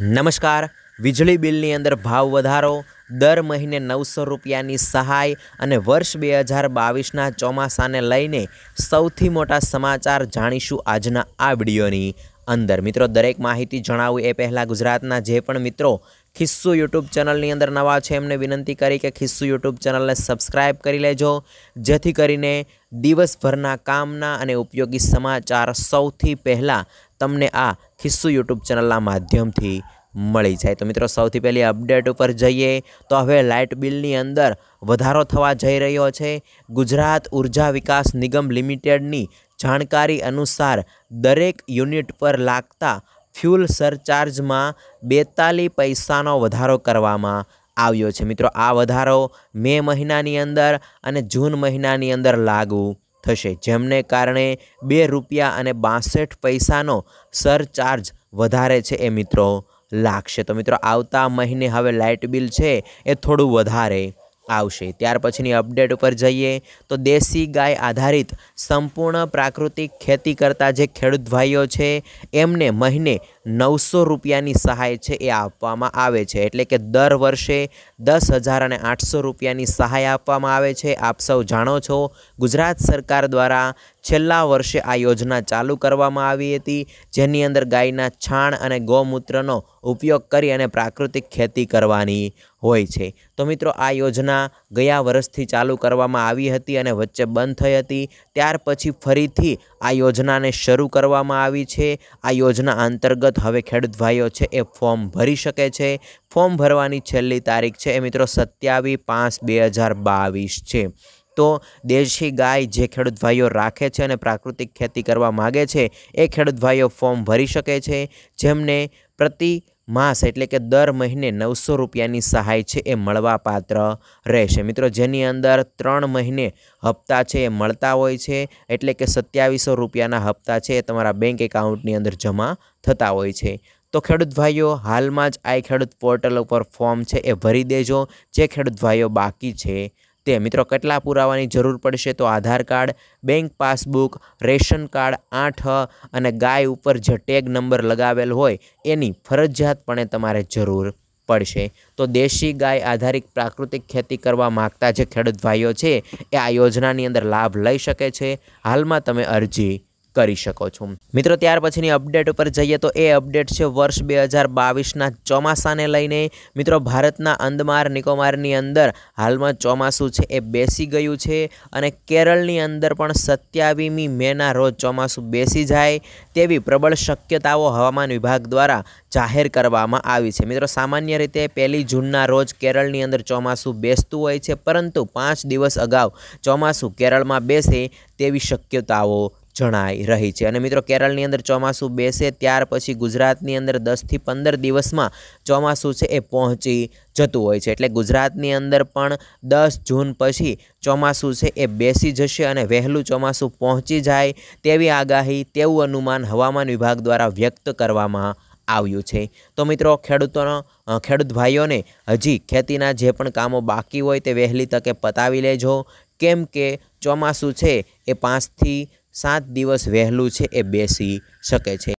નમસ્કાર વીજળી બિલની અંદર ભાવ વધારો દર મહિને નવસો રૂપિયાની સહાય અને વર્ષ બે હજાર બાવીસના ચોમાસાને લઈને સૌથી મોટા સમાચાર જાણીશું આજના આ વિડીયોની અંદર મિત્રો દરેક માહિતી જણાવું એ પહેલાં ગુજરાતના જે પણ મિત્રો ખિસ્સુ યુટ્યુબ ચેનલની અંદર નવા છે એમને વિનંતી કરી કે ખિસ્સુ યુટ્યુબ ચેનલને સબસ્ક્રાઈબ કરી લેજો જેથી કરીને દિવસભરના કામના અને ઉપયોગી સમાચાર સૌથી પહેલાં તમને આ ખિસ્સુ યુટ્યુબ ચેનલના માધ્યમથી મળી જાય તો મિત્રો સૌથી પહેલી અપડેટ ઉપર જઈએ તો હવે લાઇટ બિલની અંદર વધારો થવા જઈ રહ્યો છે ગુજરાત ઉર્જા વિકાસ નિગમ લિમિટેડની જાણકારી અનુસાર દરેક યુનિટ પર લાગતા ફ્યુલ સરચાર્જમાં બેતાલી પૈસાનો વધારો કરવામાં આવ્યો છે મિત્રો આ વધારો મે મહિનાની અંદર અને જૂન મહિનાની અંદર લાગુ થશે જેમને કારણે બે રૂપિયા અને બાસઠ પૈસાનો સરચાર્જ વધારે છે એ મિત્રો લાગશે તો મિત્રો આવતા મહિને હવે લાઇટ બિલ છે એ થોડું વધારે આવશે ત્યાર પછીની અપડેટ ઉપર જઈએ તો દેશી ગાય આધારિત સંપૂર્ણ પ્રાકૃતિક ખેતી કરતા જે ખેડૂત ભાઈઓ છે એમને મહિને નવસો રૂપિયાની સહાય છે એ આપવામાં આવે છે એટલે કે દર વર્ષે દસ હજાર અને આઠસો રૂપિયાની સહાય આપવામાં આવે છે આપ સૌ જાણો છો ગુજરાત સરકાર દ્વારા છેલ્લા વર્ષે આ યોજના ચાલુ કરવામાં આવી હતી જેની અંદર ગાયના છાણ અને ગૌમૂત્રનો ઉપયોગ કરી અને પ્રાકૃતિક ખેતી કરવાની હોય છે તો મિત્રો આ યોજના ગયા વર્ષથી ચાલુ કરવામાં આવી હતી અને વચ્ચે બંધ થઈ હતી ત્યાર પછી ફરીથી આ યોજનાને શરૂ કરવામાં આવી છે આ યોજના અંતર્ગત અંતર્ગત હવે ખેડૂત ભાઈઓ છે એ ફોર્મ ભરી શકે છે ફોર્મ ભરવાની છેલ્લી તારીખ છે એ મિત્રો સત્યાવીસ પાંચ બે હજાર બાવીસ છે તો દેશી ગાય જે ખેડૂત ભાઈઓ રાખે છે અને પ્રાકૃતિક ખેતી કરવા માગે છે એ ખેડૂત ભાઈઓ ફોર્મ ભરી શકે છે જેમને પ્રતિ માસ એટલે કે દર મહિને નવસો રૂપિયાની સહાય છે એ મળવાપાત્ર રહેશે મિત્રો જેની અંદર ત્રણ મહિને હપ્તા છે એ મળતા હોય છે એટલે કે સત્યાવીસો રૂપિયાના હપ્તા છે એ તમારા બેંક એકાઉન્ટની અંદર જમા થતા હોય છે તો ખેડૂત ભાઈઓ હાલમાં જ આ ખેડૂત પોર્ટલ ઉપર ફોર્મ છે એ ભરી દેજો જે ખેડૂત ભાઈઓ બાકી છે તે મિત્રો કેટલા પુરાવાની જરૂર પડશે તો Aadhaar card bank passbook ration card આઠ અને ગાય ઉપર જે ટેગ નંબર લગાવેલ હોય એની ફરજિયાતપણે તમારે જરૂર પડશે તો દેશી ગાય આધારિત પ્રાકૃતિક ખેતી કરવા માગતા જે ખેડૂત ભાઈઓ છે એ આ યોજનાની અંદર લાભ લઈ શકે છે હાલમાં તમે અરજી કરી શકો છો મિત્રો ત્યાર પછીની અપડેટ ઉપર જઈએ તો એ અપડેટ છે વર્ષ બે હજાર બાવીસના ચોમાસાને લઈને મિત્રો ભારતના અંદમાર નિકોબારની અંદર હાલમાં ચોમાસું છે એ બેસી ગયું છે અને કેરળની અંદર પણ સત્યાવીમી મેના રોજ ચોમાસું બેસી જાય તેવી પ્રબળ શક્યતાઓ હવામાન વિભાગ દ્વારા જાહેર કરવામાં આવી છે મિત્રો સામાન્ય રીતે પહેલી જૂનના રોજ કેરળની અંદર ચોમાસું બેસતું હોય છે પરંતુ પાંચ દિવસ અગાઉ ચોમાસું કેરળમાં બેસે તેવી શક્યતાઓ જણાઈ રહી છે અને મિત્રો કેરળની અંદર ચોમાસું બેસે ત્યાર પછી ગુજરાતની અંદર દસથી પંદર દિવસમાં ચોમાસું છે એ પહોંચી જતું હોય છે એટલે ગુજરાતની અંદર પણ દસ જૂન પછી ચોમાસું છે એ બેસી જશે અને વહેલું ચોમાસું પહોંચી જાય તેવી આગાહી તેવું અનુમાન હવામાન વિભાગ દ્વારા વ્યક્ત કરવામાં આવ્યું છે તો મિત્રો ખેડૂતોનો ખેડૂત ભાઈઓને હજી ખેતીના જે પણ કામો બાકી હોય તે વહેલી તકે પતાવી લેજો કેમ કે ચોમાસું છે એ પાંચથી સાત દિવસ વહેલું છે એ બેસી શકે છે